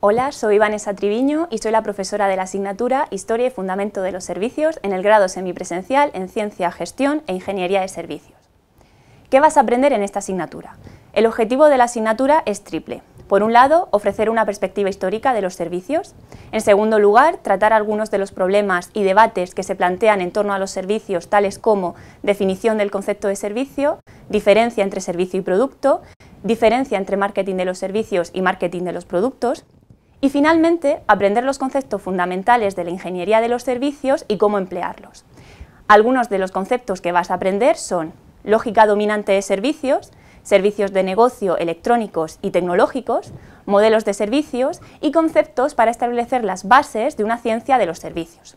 Hola, soy Vanessa Triviño y soy la profesora de la asignatura Historia y Fundamento de los Servicios en el grado semipresencial en Ciencia, Gestión e Ingeniería de Servicios. ¿Qué vas a aprender en esta asignatura? El objetivo de la asignatura es triple. Por un lado, ofrecer una perspectiva histórica de los servicios. En segundo lugar, tratar algunos de los problemas y debates que se plantean en torno a los servicios, tales como definición del concepto de servicio, diferencia entre servicio y producto, diferencia entre marketing de los servicios y marketing de los productos, y finalmente, aprender los conceptos fundamentales de la ingeniería de los servicios y cómo emplearlos. Algunos de los conceptos que vas a aprender son lógica dominante de servicios, servicios de negocio electrónicos y tecnológicos, modelos de servicios y conceptos para establecer las bases de una ciencia de los servicios.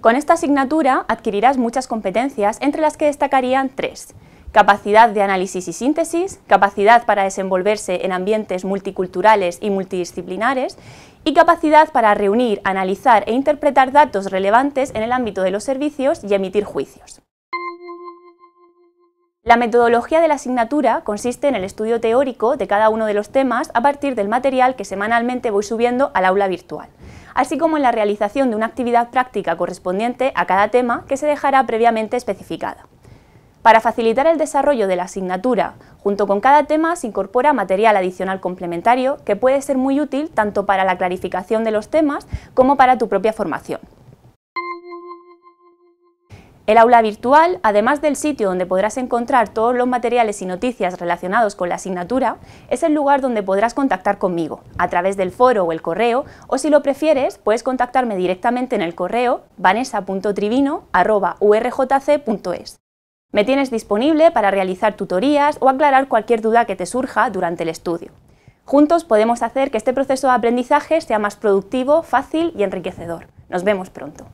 Con esta asignatura adquirirás muchas competencias, entre las que destacarían tres capacidad de análisis y síntesis, capacidad para desenvolverse en ambientes multiculturales y multidisciplinares y capacidad para reunir, analizar e interpretar datos relevantes en el ámbito de los servicios y emitir juicios. La metodología de la asignatura consiste en el estudio teórico de cada uno de los temas a partir del material que semanalmente voy subiendo al aula virtual, así como en la realización de una actividad práctica correspondiente a cada tema que se dejará previamente especificada. Para facilitar el desarrollo de la asignatura, junto con cada tema se incorpora material adicional complementario que puede ser muy útil tanto para la clarificación de los temas como para tu propia formación. El aula virtual, además del sitio donde podrás encontrar todos los materiales y noticias relacionados con la asignatura, es el lugar donde podrás contactar conmigo, a través del foro o el correo, o si lo prefieres, puedes contactarme directamente en el correo vanessa.trivino.urjc.es. Me tienes disponible para realizar tutorías o aclarar cualquier duda que te surja durante el estudio. Juntos podemos hacer que este proceso de aprendizaje sea más productivo, fácil y enriquecedor. Nos vemos pronto.